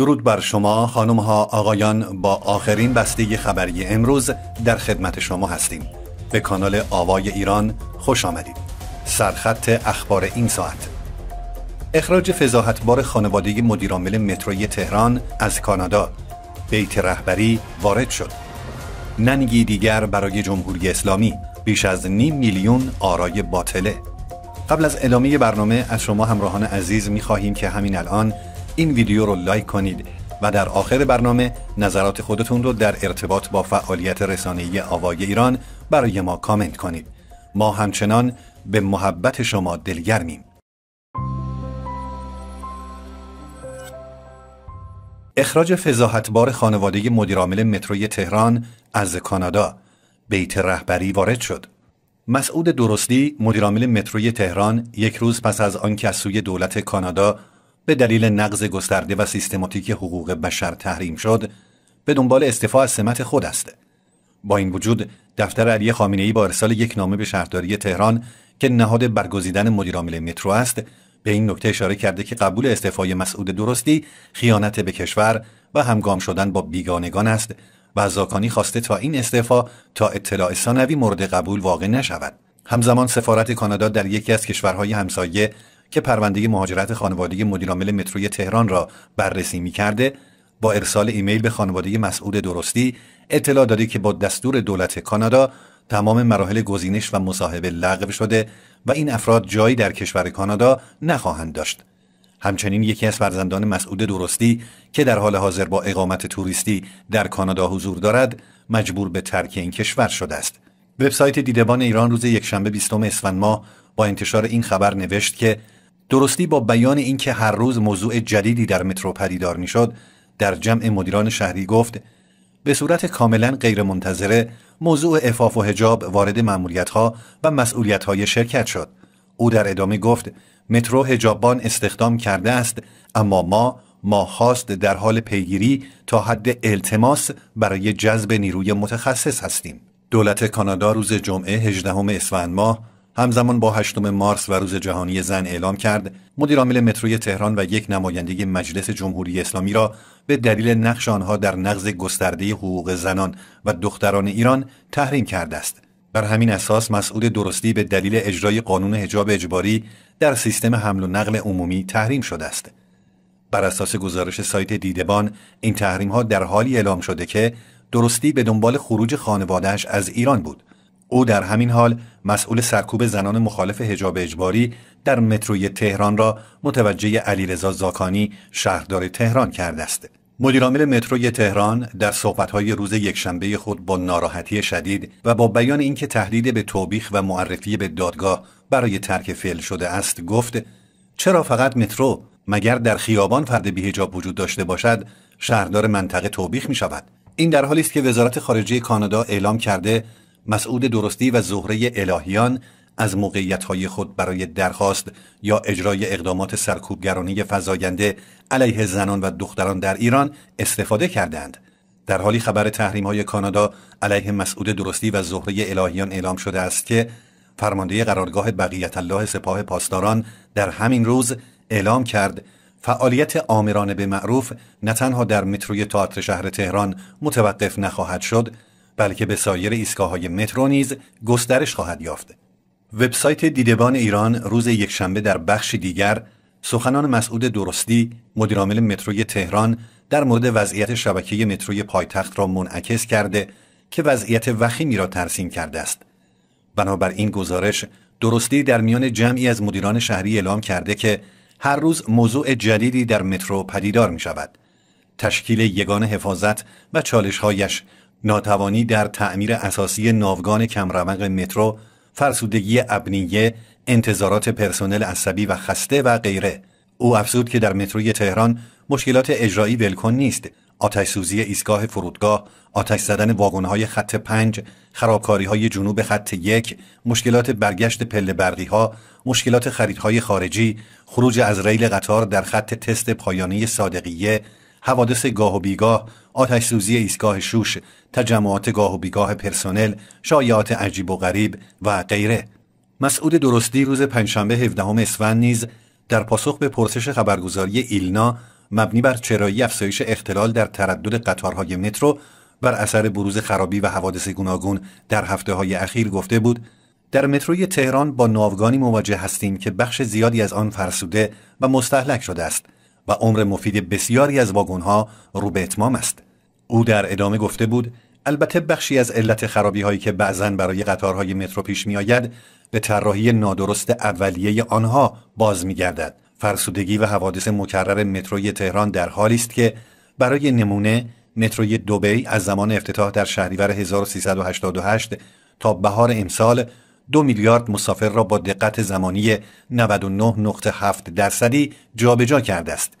درود بر شما خانم ها آقایان با آخرین بسته خبری امروز در خدمت شما هستیم به کانال آوای ایران خوش آمدید سرخط اخبار این ساعت اخراج فضاحتبار خانواده مدیرامل متروی تهران از کانادا بیت رهبری وارد شد ننگی دیگر برای جمهوری اسلامی بیش از نیم میلیون آرای باطله قبل از ادامه برنامه از شما همراهان عزیز می خواهیم که همین الان این ویدیو رو لایک کنید و در آخر برنامه نظرات خودتون رو در ارتباط با فعالیت رسانه‌ای آوای ایران برای ما کامنت کنید. ما همچنان به محبت شما دلگرمیم. اخراج فضاحتبار خانواده مدیرعامل متروی تهران از کانادا بیت رهبری وارد شد. مسعود درستی مدیرعامل متروی تهران یک روز پس از آنکه از سوی دولت کانادا به دلیل نقض گسترده و سیستماتیک حقوق بشر تحریم شد به دنبال استعفا از سمت خود است با این وجود دفتر علی خامنه با ارسال یک نامه به شهرداری تهران که نهاد برگزیدن مدیرعامل مترو است به این نکته اشاره کرده که قبول استعفای مسعود درستی خیانت به کشور و همگام شدن با بیگانگان است و زاکانی خواسته تا این استعفا تا اطلاع ثانوی مورد قبول واقع نشود همزمان سفارت کانادا در یکی از کشورهای همسایه که پرونده مهاجرت خانواده مدیرعامل متروی تهران را بررسی می کرده با ارسال ایمیل به خانواده مسعود درستی اطلاع داده که با دستور دولت کانادا تمام مراحل گزینش و مصاحبه لغو شده و این افراد جایی در کشور کانادا نخواهند داشت. همچنین یکی از فرزندان مسعود درستی که در حال حاضر با اقامت توریستی در کانادا حضور دارد مجبور به ترک این کشور شده است. وبسایت دیدبان ایران روز یکشنبه 20 اسفند با انتشار این خبر نوشت که درستی با بیان اینکه هر روز موضوع جدیدی در مترو پدیدار میشد در جمع مدیران شهری گفت به صورت کاملا غیرمنتظره موضوع افاف و هجاب وارد ها و های شرکت شد او در ادامه گفت مترو هجابان استخدام کرده است اما ما ما خواست در حال پیگیری تا حد التماس برای جذب نیروی متخصص هستیم دولت کانادا روز جمعه 18 اسفند ماه همزمان با 8 مارس و روز جهانی زن اعلام کرد مدیرعامل متروی تهران و یک نماینده مجلس جمهوری اسلامی را به دلیل نقش آنها در نقض گسترده حقوق زنان و دختران ایران تحریم کرده است بر همین اساس مسعود درستی به دلیل اجرای قانون حجاب اجباری در سیستم حمل و نقل عمومی تحریم شده است بر اساس گزارش سایت دیدبان این تحریم ها در حالی اعلام شده که درستی به دنبال خروج خانوادهش از ایران بود او در همین حال مسئول سرکوب زنان مخالف حجاب اجباری در متروی تهران را متوجه علیرضا زاکانی شهردار تهران کرده است. مدیرعامل متروی تهران در های روز یکشنبه خود با ناراحتی شدید و با بیان اینکه تهدید به توبیخ و معرفی به دادگاه برای ترک فعل شده است گفت چرا فقط مترو مگر در خیابان فرد بیهجاب وجود داشته باشد شهردار منطقه توبیخ می شود این در حالی است که وزارت خارجه کانادا اعلام کرده مسعود درستی و زهره الهیان از های خود برای درخواست یا اجرای اقدامات سرکوبگرانی فزاینده علیه زنان و دختران در ایران استفاده کردند در حالی خبر تحریم های کانادا علیه مسعود درستی و زهره الهیان اعلام شده است که فرمانده قرارگاه بقیت الله سپاه پاسداران در همین روز اعلام کرد فعالیت آمران به معروف نه تنها در متروی تئاتر شهر تهران متوقف نخواهد شد بلکه به سایر ایستگاه‌های مترو نیز گسترش خواهد یافت. وبسایت دیدبان ایران روز یکشنبه در بخشی دیگر سخنان مسعود درستی مدیرعامل متروی تهران در مورد وضعیت شبکه متروی پایتخت را منعکس کرده که وضعیت وخیمی را ترسیم کرده است. بنابر این گزارش درستی در میان جمعی از مدیران شهری اعلام کرده که هر روز موضوع جدیدی در مترو پدیدار می شود. تشکیل یگان حفاظت و چالشهایش ناتوانی در تعمیر اساسی ناوگان کمرمق مترو، فرسودگی ابنیه، انتظارات پرسنل عصبی و خسته و غیره. او افزود که در متروی تهران مشکلات اجرایی ولکن نیست. آتش سوزی ایستگاه فرودگاه، آتش زدن واگن‌های خط پنج، های جنوب خط یک، مشکلات برگشت پله ها، مشکلات خریدهای خارجی، خروج از ریل قطار در خط تست پایانی صادقیه، حوادث گاه و بیگاه، آتش سوزی ایستگاه شوش، تجمعات گاه و بیگاه پرسنل، شایعات عجیب و غریب و غیره. مسعود درستی روز پنجشنبه 17 اسفند نیز در پاسخ به پرسش خبرگزاری ایلنا مبنی بر چرایی افزایش اختلال در تردد قطارهای مترو بر اثر بروز خرابی و حوادث گوناگون در هفته های اخیر گفته بود در متروی تهران با ناوگانی مواجه هستیم که بخش زیادی از آن فرسوده و مستحلک شده است و عمر مفید بسیاری از واگنها رو به اتمام است او در ادامه گفته بود البته بخشی از علت خرابی هایی که بعضا برای قطارهای مترو پیش می آید به طراحی نادرست اولیه آنها باز می گردد. فرسودگی و حوادث مکرر متروی تهران در حالی است که برای نمونه متروی دبی از زمان افتتاح در شهریور 1388 تا بهار امسال دو میلیارد مسافر را با دقت زمانی 99.7 درصدی جابجا کرده است.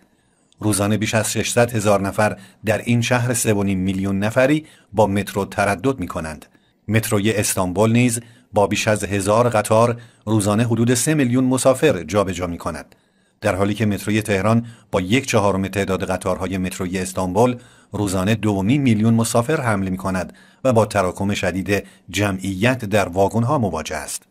روزانه بیش از 600 هزار نفر در این شهر 3.5 میلیون نفری با مترو تردد می کنند. متروی استانبول نیز با بیش از هزار قطار روزانه حدود 3 میلیون مسافر جابجا می کند. در حالی که متروی تهران با یک چهارم تعداد قطارهای متروی استانبول روزانه دومی میلیون مسافر حمل می کند و با تراکم شدید جمعیت در ها مواجه است.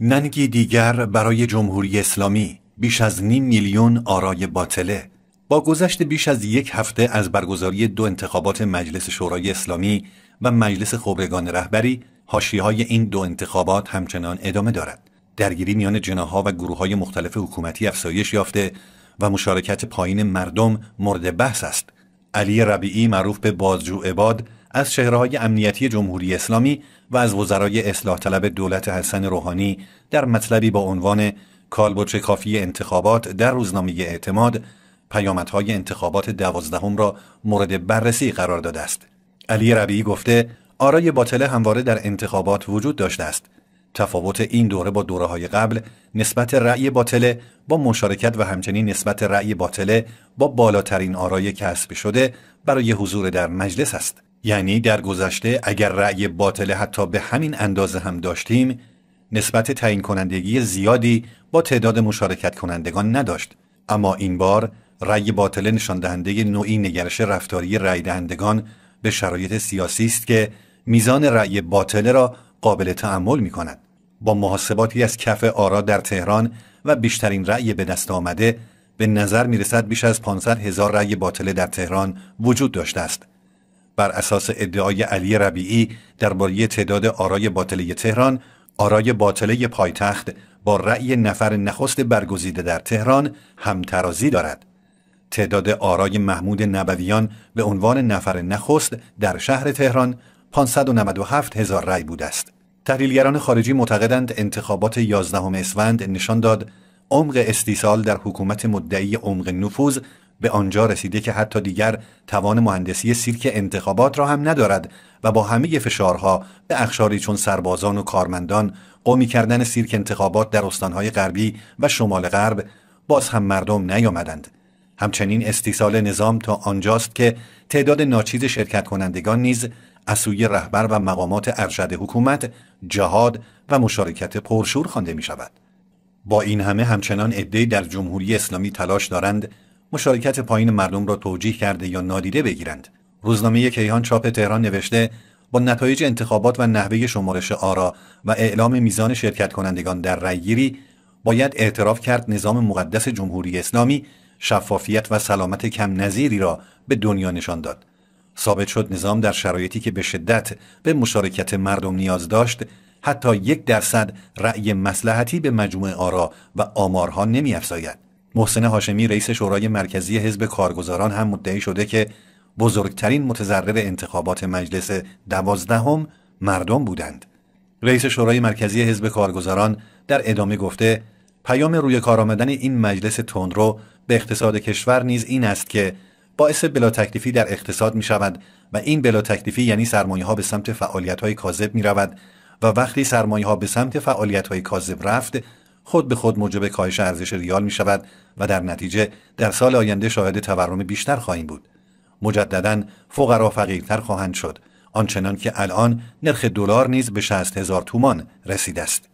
ننگی دیگر برای جمهوری اسلامی بیش از نیم میلیون آرای باطله با گذشت بیش از یک هفته از برگزاری دو انتخابات مجلس شورای اسلامی و مجلس خبرگان رهبری هاشی های این دو انتخابات همچنان ادامه دارد. درگیری میان جناها و گروه های مختلف حکومتی افزایش یافته و مشارکت پایین مردم مورد بحث است علی ربیعی معروف به بازجو عباد از شهرهای امنیتی جمهوری اسلامی و از وزرای اصلاح طلب دولت حسن روحانی در مطلبی با عنوان کالبوچ کافی انتخابات در روزنامه اعتماد پیامدهای انتخابات دوازدهم را مورد بررسی قرار داده است. علی ربیعی گفته آرای باطله همواره در انتخابات وجود داشته است تفاوت این دوره با دوره های قبل نسبت رأی باطله با مشارکت و همچنین نسبت رأی باطله با بالاترین آرای کسب شده برای حضور در مجلس است یعنی در گذشته اگر رأی باطله حتی به همین اندازه هم داشتیم نسبت تعیین کنندگی زیادی با تعداد مشارکت کنندگان نداشت اما این بار رأی باطله نشان دهنده نوعی نگرش رفتاری رأی دهندگان به شرایط سیاسی است که میزان رأی باطله را قابل تعمل می کند. با محاسباتی از کف آرا در تهران و بیشترین رأی به دست آمده به نظر رسد بیش از 500 هزار رأی باطله در تهران وجود داشته است. بر اساس ادعای علی ربیعی درباره تعداد آرای باطله تهران، آرای باطله پایتخت با رأی نفر نخست برگزیده در تهران همترازی دارد. تعداد آرای محمود نبویان به عنوان نفر نخست در شهر تهران 597 هزار رأی بود است. تحلیلگران خارجی معتقدند انتخابات 11 اسفند نشان داد عمق استیصال در حکومت مدعی عمق نفوذ به آنجا رسیده که حتی دیگر توان مهندسی سیرک انتخابات را هم ندارد و با همه فشارها به اخشاری چون سربازان و کارمندان قومی کردن سیرک انتخابات در استانهای غربی و شمال غرب باز هم مردم نیامدند همچنین استیصال نظام تا آنجاست که تعداد ناچیز شرکت کنندگان نیز از سوی رهبر و مقامات ارشد حکومت جهاد و مشارکت پرشور خوانده می شود. با این همه همچنان عدهای در جمهوری اسلامی تلاش دارند مشارکت پایین مردم را توجیه کرده یا نادیده بگیرند روزنامه کیهان چاپ تهران نوشته با نتایج انتخابات و نحوه شمارش آرا و اعلام میزان شرکت کنندگان در رأیگیری باید اعتراف کرد نظام مقدس جمهوری اسلامی شفافیت و سلامت کم نظیری را به دنیا نشان داد ثابت شد نظام در شرایطی که به شدت به مشارکت مردم نیاز داشت حتی یک درصد رأی مسلحتی به مجموع آرا و آمارها نمی افزاید. محسن هاشمی رئیس شورای مرکزی حزب کارگزاران هم مدعی شده که بزرگترین متضرر انتخابات مجلس دوازدهم مردم بودند. رئیس شورای مرکزی حزب کارگزاران در ادامه گفته پیام روی کار آمدن این مجلس تندرو به اقتصاد کشور نیز این است که باعث بلا تکلیفی در اقتصاد می شود و این بلا تکلیفی یعنی سرمایه ها به سمت فعالیت های کاذب می رود و وقتی سرمایه ها به سمت فعالیت های کاذب رفت خود به خود موجب کاهش ارزش ریال می شود و در نتیجه در سال آینده شاهد تورم بیشتر خواهیم بود مجددا فقرا فقیرتر خواهند شد آنچنان که الان نرخ دلار نیز به 60 هزار تومان رسیده است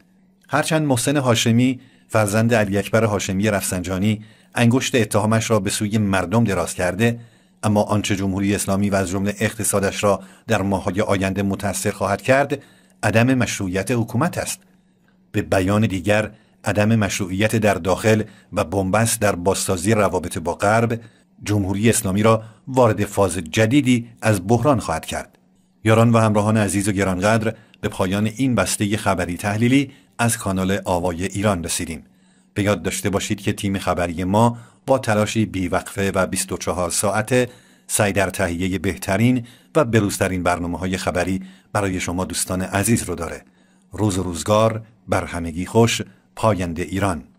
هرچند محسن هاشمی فرزند علی اکبر هاشمی رفسنجانی انگشت اتهامش را به سوی مردم دراز کرده اما آنچه جمهوری اسلامی و از جمله اقتصادش را در ماهای آینده متأثر خواهد کرد عدم مشروعیت حکومت است به بیان دیگر عدم مشروعیت در داخل و بنبست در بازسازی روابط با غرب جمهوری اسلامی را وارد فاز جدیدی از بحران خواهد کرد یاران و همراهان عزیز و گرانقدر به پایان این بسته خبری تحلیلی از کانال آوای ایران رسیدیم به یاد داشته باشید که تیم خبری ما با تلاشی بیوقفه و 24 ساعته سعی در تهیه بهترین و بروزترین برنامه های خبری برای شما دوستان عزیز رو داره. روز روزگار بر همگی خوش پاینده ایران